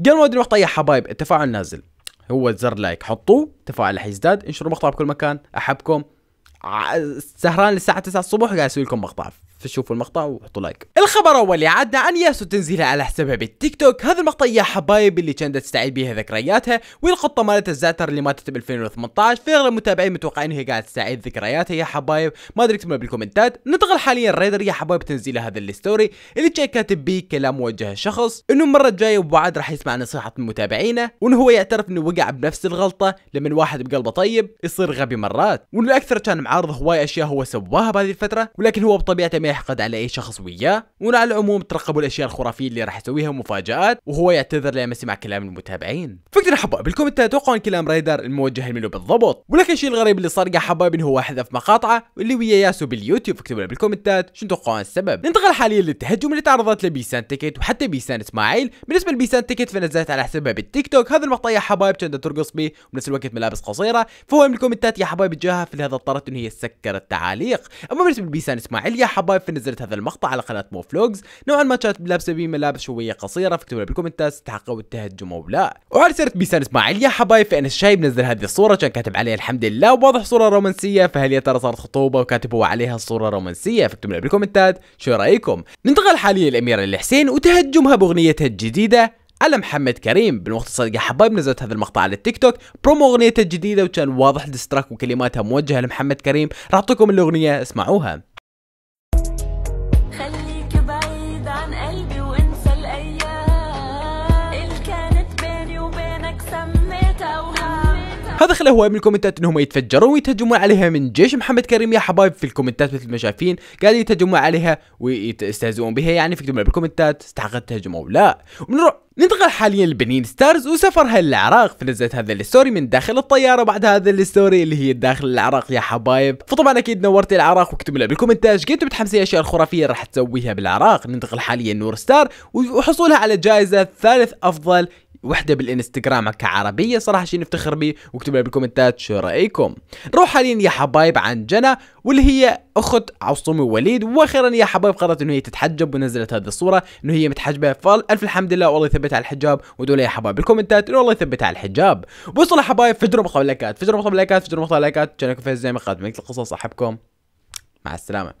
قبل ما ادري وقت يا حبايب التفاعل نازل هو زر لايك حطوه تفاعل رح يزداد انشروا المقطع بكل مكان احبكم سهران للساعه 9 الصبح قاعد اسوي لكم مقطع فشوفوا المقطع وحطوا لايك الخبر اولي عدى عن ياسو تنزيلها على حسابها بالتيك توك هذا المقطع يا حبايب اللي كانت تستعيد بيها ذكرياتها والقطه مالت الزعتر اللي ماتت ب 2018 في اغلب المتابعين متوقعين هي قاعد تستعيد ذكرياتها يا حبايب ما ادري اكتبوا بالكومنتات ننتقل حاليا ريدر يا حبايب تنزيل هذا الستوري اللي كان كاتب بيه كلام موجه لشخص انه المره الجايه ابو عاد راح يسمع نصيحه من متابعينه وانه هو يعترف انه وقع بنفس الغلطه لما واحد بقلبه طيب يصير غبي مرات وانه الاكثر كان عرض هواي اشياء هو سواها بهذه الفتره ولكن هو بطبيعته ما يحقد على اي شخص وياه وعلى العموم ترقبوا الاشياء الخرافيه اللي راح يسويها مفاجآت، وهو يعتذر لما سمع كلام المتابعين فكرة حبايب الكومنتات توقعون كلام رايدر الموجه له بالضبط ولكن الشيء الغريب اللي صار يا حبايب هو حذف مقاطعه واللي ويا ياسو باليوتيوب اكتبوا لنا بالكومنتات شنو تتوقعون السبب ننتقل حاليا للتهجم اللي تعرضت له بيسان تيكت وحتى بيسان اسماعيل بالنسبه لبيسان تيكت فنزلت على حسابها بالتيك توك هذا المقطع يا حبايب كانت ترقص به وبنفس الوقت ملابس قصيره فهو من الكومنتات يا حبايب جاها في هذا اضطرت انه هي سكر التعاليق اما بالنسبه لبيسان اسماعيل يا حبايب فنزلت هذا المقطع على قناه مو فلوجز نوعا ما كانت لابسه بيه ملابس شويه قصيره فاكتبوا لي بالكومنتات تستحقوا التهجم او لا وعلى سيره بيسان اسماعيل يا حبايب فان الشايب نزل هذه الصوره كان كاتب عليها الحمد لله وواضح صوره رومانسيه فهل يا ترى صارت خطوبه وكاتب هو عليها الصوره رومانسيه فاكتبوا لي بالكومنتات شو رايكم ننتقل حاليا الاميره الحسين وتهجمها باغنيتها الجديده على محمد كريم بالمختصر يا حبايب نزلت هذا المقطع على التيك توك برومو اغنيته الجديده وكان واضح الدستراك وكلماتها موجهه لمحمد كريم راح اعطيكم الاغنيه اسمعوها هذا خلى هواي من الكومنتات انهم يتفجرون ويتهجمون عليها من جيش محمد كريم يا حبايب في الكومنتات مثل ما شايفين قاعد يتهجمون عليها ويستهزئون بها يعني فكتبوا بالكومنتات استحقت تهجم او لا ونروح ننتقل حاليا لبنين ستارز وسفرها للعراق فنزلت هذا الستوري من داخل الطياره بعد هذا الستوري اللي هي داخل العراق يا حبايب فطبعا اكيد نورت العراق واكتبوا لي بالكومنتات كنتوا متحمسين الاشياء الخرافيه راح تسويها بالعراق ننتقل حاليا نور ستار وحصولها على جائزه ثالث افضل وحده بالانستغرام كعربيه صراحه شيء نفتخر به واكتبوا لي بالكومنتات شو رايكم نروح حاليا يا حبايب عن جنى واللي هي اخت عصومي ووليد واخيرا يا حبايب قررت انه هي تتحجب ونزلت هذه الصوره انه هي متحجبه فالف الحمد لله والله يثبتها على الحجاب ودول يا حبايب بالكومنتات انه والله يثبتها على الحجاب بوصل يا حبايب فجروا مقطع لايكات فجروا مقطع لايكات فجروا مقطع لايكات شاركوا في زي ما قدمت القصص احبكم مع السلامه